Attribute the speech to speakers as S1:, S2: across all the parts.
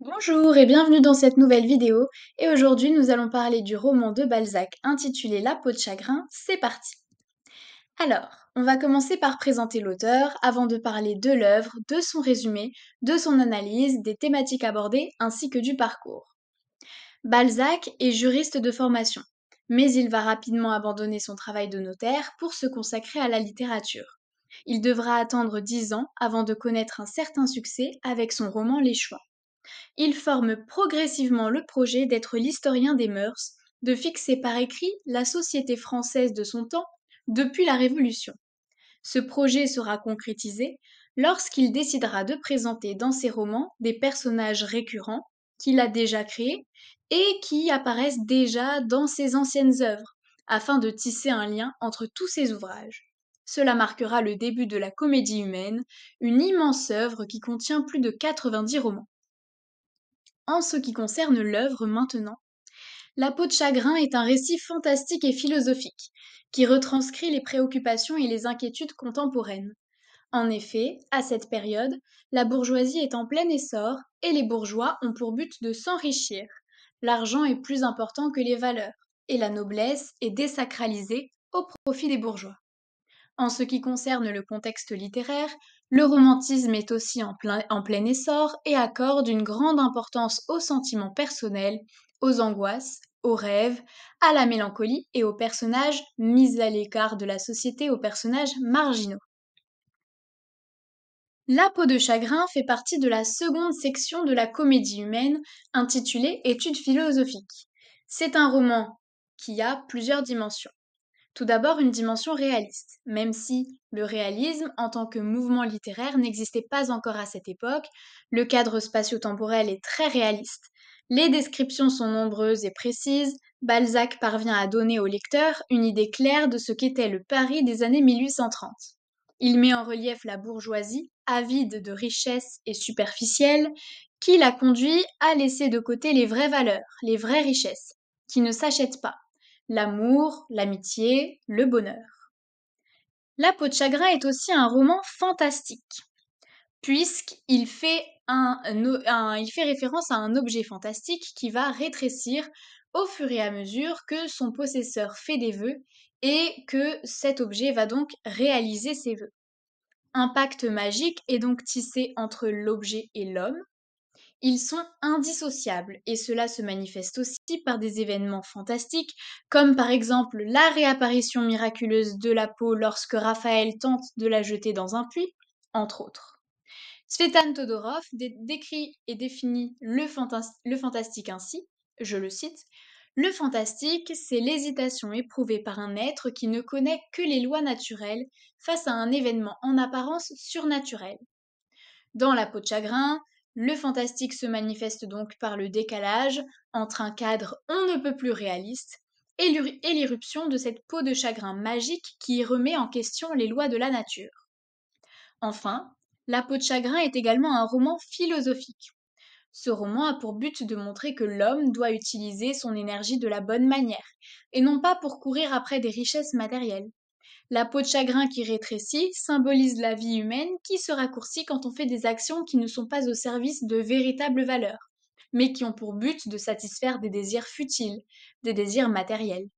S1: Bonjour et bienvenue dans cette nouvelle vidéo et aujourd'hui nous allons parler du roman de Balzac intitulé La peau de chagrin, c'est parti Alors, on va commencer par présenter l'auteur avant de parler de l'œuvre, de son résumé, de son analyse, des thématiques abordées ainsi que du parcours. Balzac est juriste de formation, mais il va rapidement abandonner son travail de notaire pour se consacrer à la littérature. Il devra attendre dix ans avant de connaître un certain succès avec son roman Les Choix il forme progressivement le projet d'être l'historien des mœurs, de fixer par écrit la société française de son temps depuis la Révolution. Ce projet sera concrétisé lorsqu'il décidera de présenter dans ses romans des personnages récurrents qu'il a déjà créés et qui apparaissent déjà dans ses anciennes œuvres, afin de tisser un lien entre tous ses ouvrages. Cela marquera le début de la Comédie humaine, une immense œuvre qui contient plus de 90 romans. En ce qui concerne l'œuvre maintenant, La peau de chagrin est un récit fantastique et philosophique qui retranscrit les préoccupations et les inquiétudes contemporaines. En effet, à cette période, la bourgeoisie est en plein essor et les bourgeois ont pour but de s'enrichir. L'argent est plus important que les valeurs et la noblesse est désacralisée au profit des bourgeois. En ce qui concerne le contexte littéraire, le romantisme est aussi en plein, essor et accorde une grande importance aux sentiments personnels, aux angoisses, aux rêves, à la mélancolie et aux personnages mis à l'écart de la société, aux personnages marginaux. La peau de chagrin fait partie de la seconde section de la comédie humaine intitulée Études philosophiques. C'est un roman qui a plusieurs dimensions. Tout d'abord une dimension réaliste, même si le réalisme en tant que mouvement littéraire n'existait pas encore à cette époque, le cadre spatio-temporel est très réaliste. Les descriptions sont nombreuses et précises, Balzac parvient à donner au lecteur une idée claire de ce qu'était le Paris des années 1830. Il met en relief la bourgeoisie, avide de richesses et superficielle, qui la conduit à laisser de côté les vraies valeurs, les vraies richesses, qui ne s'achètent pas l'amour, l'amitié, le bonheur. La peau de chagrin est aussi un roman fantastique, puisqu'il fait, fait référence à un objet fantastique qui va rétrécir au fur et à mesure que son possesseur fait des vœux et que cet objet va donc réaliser ses vœux. Un pacte magique est donc tissé entre l'objet et l'homme, ils sont indissociables et cela se manifeste aussi par des événements fantastiques comme par exemple la réapparition miraculeuse de la peau lorsque Raphaël tente de la jeter dans un puits, entre autres. Svetan Todorov décrit et définit le, le fantastique ainsi, je le cite, le fantastique, c'est l'hésitation éprouvée par un être qui ne connaît que les lois naturelles face à un événement en apparence surnaturel. Dans La peau de chagrin, le fantastique se manifeste donc par le décalage entre un cadre on ne peut plus réaliste et l'irruption de cette peau de chagrin magique qui remet en question les lois de la nature. Enfin, La peau de chagrin est également un roman philosophique. Ce roman a pour but de montrer que l'homme doit utiliser son énergie de la bonne manière, et non pas pour courir après des richesses matérielles. La peau de chagrin qui rétrécit symbolise la vie humaine qui se raccourcit quand on fait des actions qui ne sont pas au service de véritables valeurs, mais qui ont pour but de satisfaire des désirs futiles, des désirs matériels.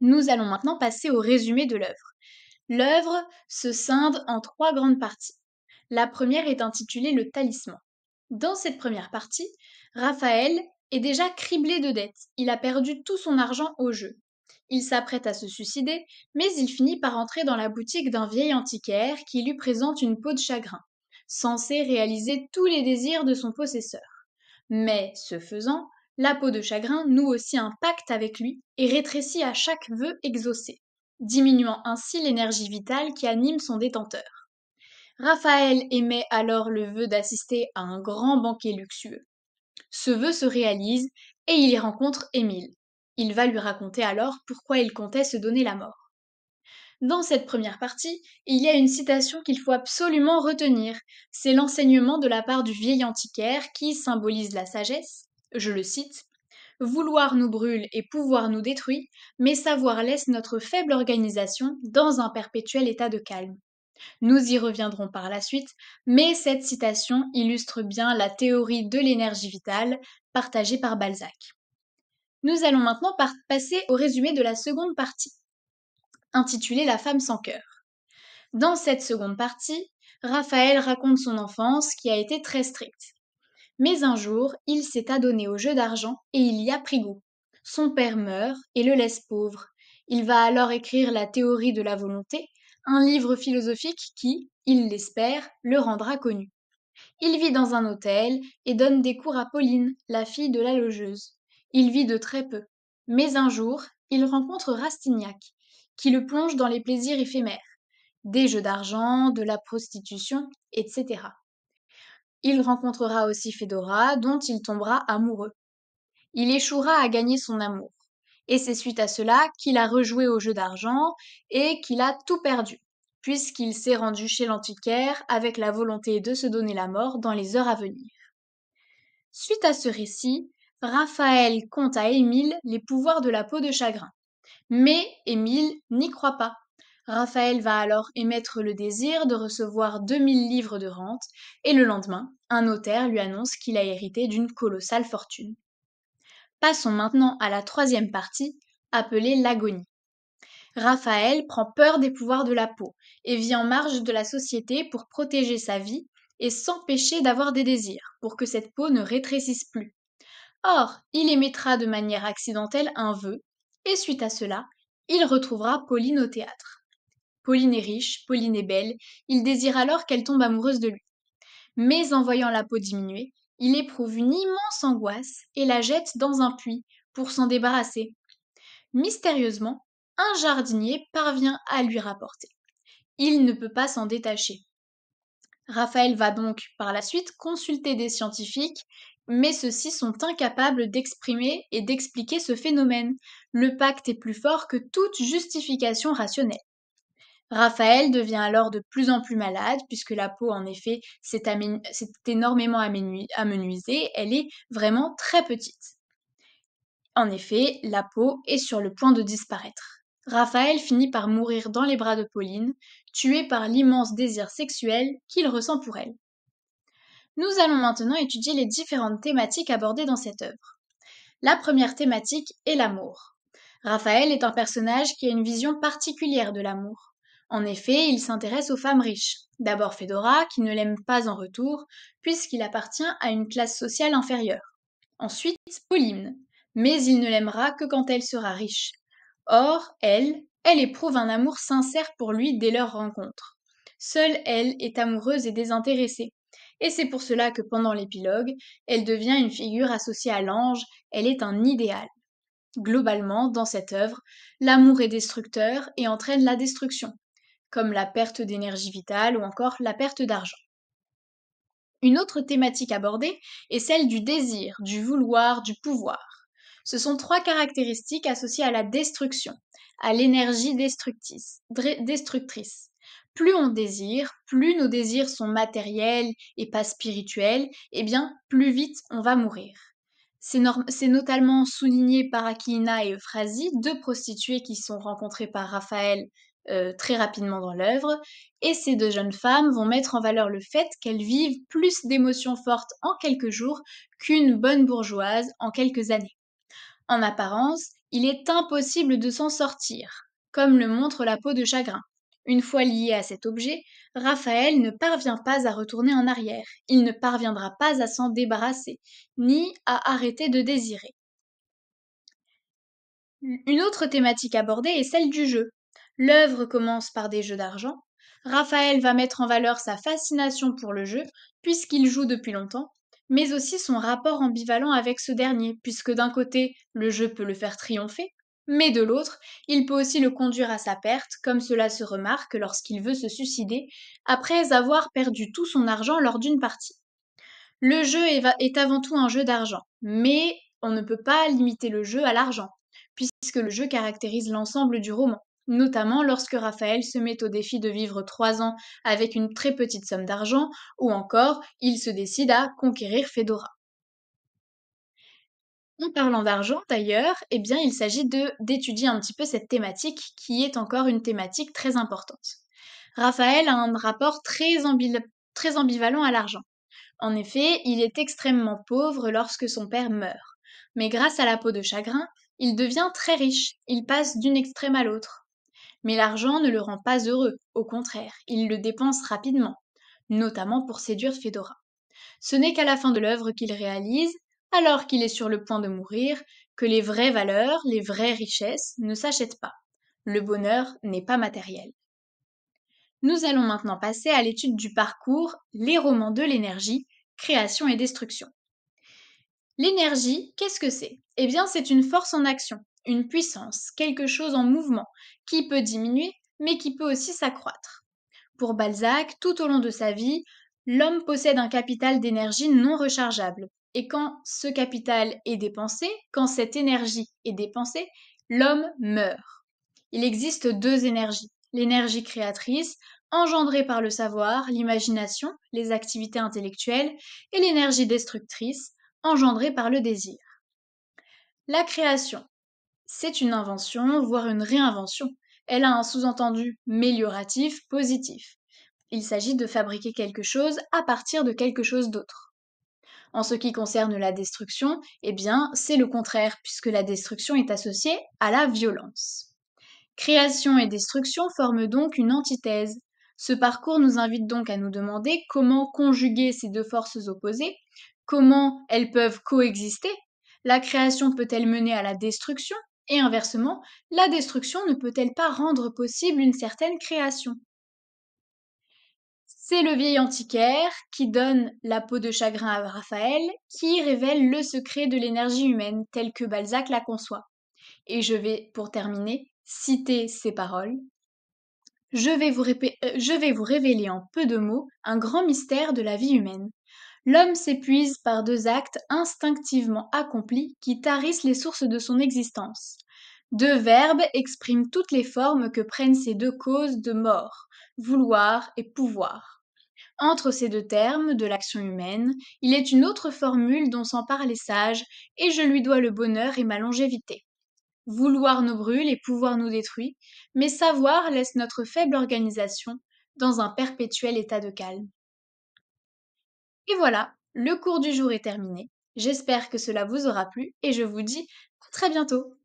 S1: Nous allons maintenant passer au résumé de l'œuvre. L'œuvre se scinde en trois grandes parties. La première est intitulée Le talisman. Dans cette première partie, Raphaël est déjà criblé de dettes. Il a perdu tout son argent au jeu. Il s'apprête à se suicider, mais il finit par entrer dans la boutique d'un vieil antiquaire qui lui présente une peau de chagrin, censée réaliser tous les désirs de son possesseur. Mais, ce faisant, la peau de chagrin noue aussi un pacte avec lui et rétrécit à chaque vœu exaucé, diminuant ainsi l'énergie vitale qui anime son détenteur. Raphaël émet alors le vœu d'assister à un grand banquet luxueux. Ce vœu se réalise et il y rencontre Émile, il va lui raconter alors pourquoi il comptait se donner la mort. Dans cette première partie, il y a une citation qu'il faut absolument retenir. C'est l'enseignement de la part du vieil antiquaire qui symbolise la sagesse. Je le cite. Vouloir nous brûle et pouvoir nous détruit, mais savoir laisse notre faible organisation dans un perpétuel état de calme. Nous y reviendrons par la suite, mais cette citation illustre bien la théorie de l'énergie vitale partagée par Balzac. Nous allons maintenant passer au résumé de la seconde partie, intitulée La femme sans cœur. Dans cette seconde partie, Raphaël raconte son enfance qui a été très stricte. Mais un jour, il s'est adonné au jeu d'argent et il y a pris goût. Son père meurt et le laisse pauvre. Il va alors écrire la théorie de la volonté, un livre philosophique qui, il l'espère, le rendra connu. Il vit dans un hôtel et donne des cours à Pauline, la fille de la logeuse. Il vit de très peu. Mais un jour, il rencontre Rastignac, qui le plonge dans les plaisirs éphémères, des jeux d'argent, de la prostitution, etc. Il rencontrera aussi Fedora, dont il tombera amoureux. Il échouera à gagner son amour, et c'est suite à cela qu'il a rejoué au jeu d'argent et qu'il a tout perdu, puisqu'il s'est rendu chez l'antiquaire avec la volonté de se donner la mort dans les heures à venir. Suite à ce récit, Raphaël compte à Émile les pouvoirs de la peau de chagrin. Mais Émile n'y croit pas. Raphaël va alors émettre le désir de recevoir 2000 livres de rente, et le lendemain, un notaire lui annonce qu'il a hérité d'une colossale fortune. Passons maintenant à la troisième partie, appelée l'agonie. Raphaël prend peur des pouvoirs de la peau et vit en marge de la société pour protéger sa vie et s'empêcher d'avoir des désirs, pour que cette peau ne rétrécisse plus. Or, il émettra de manière accidentelle un vœu, et suite à cela, il retrouvera Pauline au théâtre. Pauline est riche, Pauline est belle, il désire alors qu'elle tombe amoureuse de lui. Mais en voyant la peau diminuer, il éprouve une immense angoisse et la jette dans un puits pour s'en débarrasser. Mystérieusement, un jardinier parvient à lui rapporter. Il ne peut pas s'en détacher. Raphaël va donc par la suite consulter des scientifiques mais ceux-ci sont incapables d'exprimer et d'expliquer ce phénomène. Le pacte est plus fort que toute justification rationnelle. Raphaël devient alors de plus en plus malade, puisque la peau, en effet, s'est énormément amenuisée, elle est vraiment très petite. En effet, la peau est sur le point de disparaître. Raphaël finit par mourir dans les bras de Pauline, tué par l'immense désir sexuel qu'il ressent pour elle. Nous allons maintenant étudier les différentes thématiques abordées dans cette œuvre. La première thématique est l'amour. Raphaël est un personnage qui a une vision particulière de l'amour. En effet, il s'intéresse aux femmes riches. D'abord Fedora, qui ne l'aime pas en retour, puisqu'il appartient à une classe sociale inférieure. Ensuite, Pauline, mais il ne l'aimera que quand elle sera riche. Or, elle, elle éprouve un amour sincère pour lui dès leur rencontre. Seule elle est amoureuse et désintéressée et c'est pour cela que pendant l'épilogue, elle devient une figure associée à l'ange, elle est un idéal. Globalement, dans cette œuvre, l'amour est destructeur et entraîne la destruction, comme la perte d'énergie vitale ou encore la perte d'argent. Une autre thématique abordée est celle du désir, du vouloir, du pouvoir. Ce sont trois caractéristiques associées à la destruction, à l'énergie destructrice plus on désire, plus nos désirs sont matériels et pas spirituels, eh bien, plus vite on va mourir. C'est notamment souligné par Aquilina et Euphrasie, deux prostituées qui sont rencontrées par Raphaël euh, très rapidement dans l'œuvre, et ces deux jeunes femmes vont mettre en valeur le fait qu'elles vivent plus d'émotions fortes en quelques jours qu'une bonne bourgeoise en quelques années. En apparence, il est impossible de s'en sortir, comme le montre la peau de chagrin. Une fois lié à cet objet, Raphaël ne parvient pas à retourner en arrière, il ne parviendra pas à s'en débarrasser, ni à arrêter de désirer. Une autre thématique abordée est celle du jeu. L'œuvre commence par des jeux d'argent. Raphaël va mettre en valeur sa fascination pour le jeu, puisqu'il joue depuis longtemps, mais aussi son rapport ambivalent avec ce dernier, puisque d'un côté, le jeu peut le faire triompher, mais de l'autre, il peut aussi le conduire à sa perte, comme cela se remarque lorsqu'il veut se suicider, après avoir perdu tout son argent lors d'une partie. Le jeu est avant tout un jeu d'argent, mais on ne peut pas limiter le jeu à l'argent, puisque le jeu caractérise l'ensemble du roman, notamment lorsque Raphaël se met au défi de vivre trois ans avec une très petite somme d'argent, ou encore il se décide à conquérir Fedora. En parlant d'argent d'ailleurs, eh bien il s'agit de d'étudier un petit peu cette thématique qui est encore une thématique très importante. Raphaël a un rapport très, très ambivalent à l'argent. En effet, il est extrêmement pauvre lorsque son père meurt. Mais grâce à la peau de chagrin, il devient très riche, il passe d'une extrême à l'autre. Mais l'argent ne le rend pas heureux, au contraire, il le dépense rapidement, notamment pour séduire Fedora. Ce n'est qu'à la fin de l'œuvre qu'il réalise, alors qu'il est sur le point de mourir, que les vraies valeurs, les vraies richesses ne s'achètent pas. Le bonheur n'est pas matériel. Nous allons maintenant passer à l'étude du parcours Les romans de l'énergie, création et destruction. L'énergie, qu'est-ce que c'est Eh bien, c'est une force en action, une puissance, quelque chose en mouvement, qui peut diminuer, mais qui peut aussi s'accroître. Pour Balzac, tout au long de sa vie, l'homme possède un capital d'énergie non rechargeable, et quand ce capital est dépensé, quand cette énergie est dépensée, l'homme meurt. Il existe deux énergies. L'énergie créatrice, engendrée par le savoir, l'imagination, les activités intellectuelles, et l'énergie destructrice, engendrée par le désir. La création, c'est une invention, voire une réinvention. Elle a un sous-entendu mélioratif, positif. Il s'agit de fabriquer quelque chose à partir de quelque chose d'autre. En ce qui concerne la destruction, eh bien, c'est le contraire, puisque la destruction est associée à la violence. Création et destruction forment donc une antithèse. Ce parcours nous invite donc à nous demander comment conjuguer ces deux forces opposées, comment elles peuvent coexister. La création peut-elle mener à la destruction et inversement, la destruction ne peut-elle pas rendre possible une certaine création c'est le vieil antiquaire qui donne la peau de chagrin à Raphaël, qui révèle le secret de l'énergie humaine telle que Balzac la conçoit. Et je vais, pour terminer, citer ces paroles. Euh, je vais vous révéler en peu de mots un grand mystère de la vie humaine. L'homme s'épuise par deux actes instinctivement accomplis qui tarissent les sources de son existence. Deux verbes expriment toutes les formes que prennent ces deux causes de mort, vouloir et pouvoir. Entre ces deux termes, de l'action humaine, il est une autre formule dont s'emparent les sages, et je lui dois le bonheur et ma longévité. Vouloir nous brûle et pouvoir nous détruit, mais savoir laisse notre faible organisation dans un perpétuel état de calme. Et voilà, le cours du jour est terminé. J'espère que cela vous aura plu et je vous dis à très bientôt.